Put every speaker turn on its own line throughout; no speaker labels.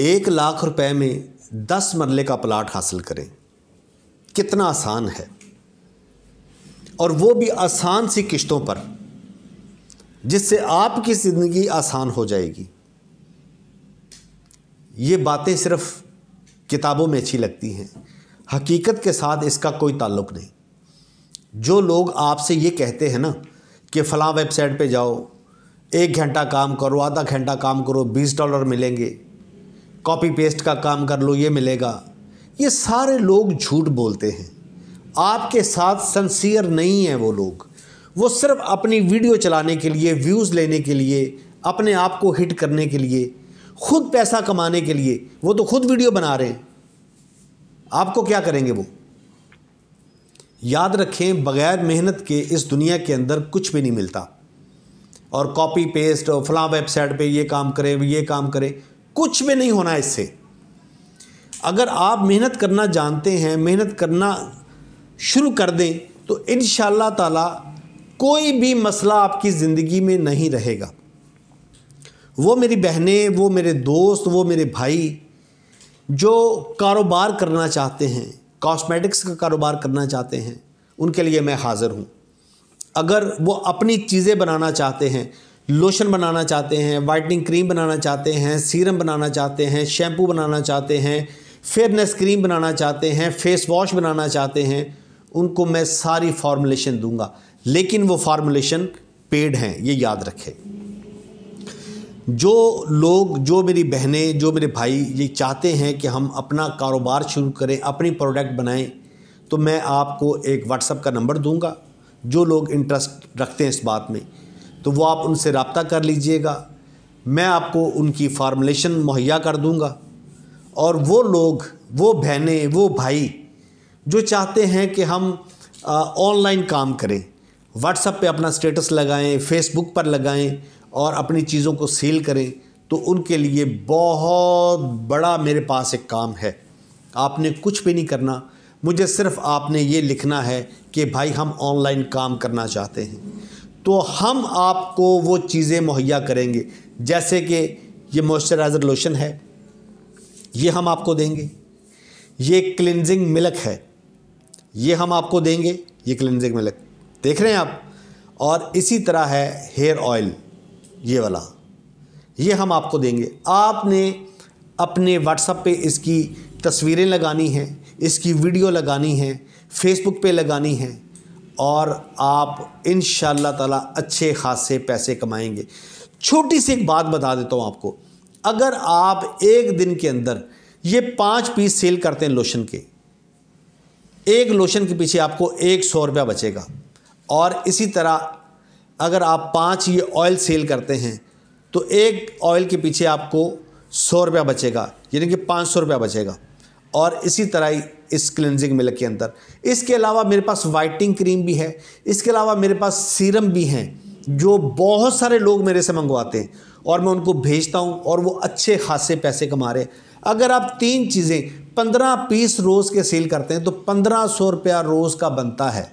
एक लाख रुपए में दस मरले का प्लाट हासिल करें कितना आसान है और वो भी आसान सी किश्तों पर जिससे आपकी ज़िंदगी आसान हो जाएगी ये बातें सिर्फ किताबों में अच्छी लगती हैं हकीकत के साथ इसका कोई ताल्लुक नहीं जो लोग आपसे ये कहते हैं ना कि फ़लाँ वेबसाइट पे जाओ एक घंटा काम करो आधा घंटा काम करो बीस डॉलर मिलेंगे कॉपी पेस्ट का काम कर लो ये मिलेगा ये सारे लोग झूठ बोलते हैं आपके साथ सन्सियर नहीं है वो लोग वो सिर्फ अपनी वीडियो चलाने के लिए व्यूज़ लेने के लिए अपने आप को हिट करने के लिए खुद पैसा कमाने के लिए वो तो खुद वीडियो बना रहे हैं आपको क्या करेंगे वो याद रखें बगैर मेहनत के इस दुनिया के अंदर कुछ भी नहीं मिलता और कॉपी पेस्ट और फलां वेबसाइट पे ये काम करें ये काम करें कुछ भी नहीं होना इससे अगर आप मेहनत करना जानते हैं मेहनत करना शुरू कर दें तो इन ताला कोई भी मसला आपकी ज़िंदगी में नहीं रहेगा वो मेरी बहनें वो मेरे दोस्त वो मेरे भाई जो कारोबार करना चाहते हैं कॉस्मेटिक्स का कारोबार करना चाहते हैं उनके लिए मैं हाज़िर हूँ अगर वो अपनी चीज़ें बनाना चाहते हैं लोशन बनाना चाहते हैं वाइटनिंग क्रीम बनाना चाहते हैं सीरम बनाना चाहते हैं शैम्पू बनाना चाहते हैं फेयरनेस क्रीम बनाना चाहते हैं फेस वॉश बनाना चाहते हैं उनको मैं सारी फार्मूलेशन दूंगा लेकिन वो फार्मूलेशन पेड हैं ये याद रखें जो लोग जो मेरी बहनें जो मेरे भाई ये चाहते हैं कि हम अपना कारोबार शुरू करें अपनी प्रोडक्ट बनाएं तो मैं आपको एक व्हाट्सअप का नंबर दूंगा जो लोग इंटरेस्ट रखते हैं इस बात में तो वो आप उनसे रबता कर लीजिएगा मैं आपको उनकी फार्मलेशन मुहैया कर दूँगा और वो लोग वो बहनें वो भाई जो चाहते हैं कि हम ऑनलाइन काम करें व्हाट्सअप पे अपना स्टेटस लगाएं फेसबुक पर लगाएं और अपनी चीज़ों को सेल करें तो उनके लिए बहुत बड़ा मेरे पास एक काम है आपने कुछ भी नहीं करना मुझे सिर्फ आपने ये लिखना है कि भाई हम ऑनलाइन काम करना चाहते हैं तो हम आपको वो चीज़ें मुहैया करेंगे जैसे कि ये मॉइस्चराइज़र लोशन है ये हम आपको देंगे ये क्लिनजिंग मिल्क है ये हम आपको देंगे ये क्लिनजिंग मिल्क देख रहे हैं आप और इसी तरह है हेयर ऑयल ये वाला ये हम आपको देंगे आपने अपने व्हाट्सअप पे इसकी तस्वीरें लगानी हैं इसकी वीडियो लगानी है फेसबुक पे लगानी है और आप इन ताला अच्छे खासे पैसे कमाएंगे छोटी सी एक बात बता देता हूँ आपको अगर आप एक दिन के अंदर ये पाँच पीस सेल करते हैं लोशन के एक लोशन के पीछे आपको एक सौ रुपया बचेगा और इसी तरह अगर आप पाँच ये ऑयल सेल करते हैं तो एक ऑयल के पीछे आपको सौ रुपया बचेगा यानी कि पाँच सौ रुपया बचेगा और इसी तरह इस क्लिनजिंग मिल्क के अंदर इसके अलावा मेरे पास वाइटिंग क्रीम भी है इसके अलावा मेरे पास सीरम भी हैं जो बहुत सारे लोग मेरे से मंगवाते हैं और मैं उनको भेजता हूँ और वो अच्छे खासे पैसे कमा रहे अगर आप तीन चीज़ें पंद्रह पीस रोज़ के सेल करते हैं तो पंद्रह सौ रुपया रोज़ का बनता है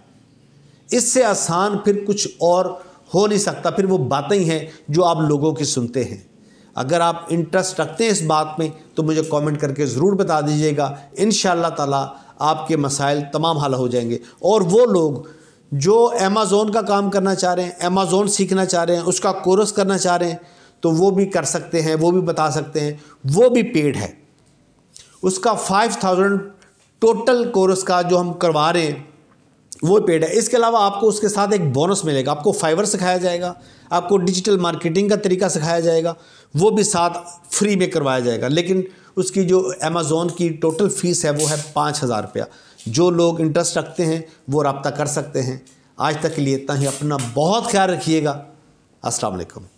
इससे आसान फिर कुछ और हो नहीं सकता फिर वो बातें हैं जो आप लोगों की सुनते हैं अगर आप इंटरेस्ट रखते हैं इस बात में तो मुझे कमेंट करके ज़रूर बता दीजिएगा इन ताला आपके मसाइल तमाम हल हो जाएंगे और वो लोग जो अमेज़ोन का काम करना चाह रहे हैं अमेज़ोन सीखना चाह रहे हैं उसका कोर्स करना चाह रहे हैं तो वो भी कर सकते हैं वो भी बता सकते हैं वो भी पेड है उसका फाइव थाउजेंड टोटल कोर्स का जो हम करवा रहे हैं वो पेड है इसके अलावा आपको उसके साथ एक बोनस मिलेगा आपको फाइवर सिखाया जाएगा आपको डिजिटल मार्केटिंग का तरीका सिखाया जाएगा वो भी साथ फ्री में करवाया जाएगा लेकिन उसकी जो अमेज़ोन की टोटल फ़ीस है वो है पाँच हज़ार रुपया जो लोग इंटरेस्ट रखते हैं वो रबता कर सकते हैं आज तक के लिए इतना ही अपना बहुत ख्याल रखिएगा असलकम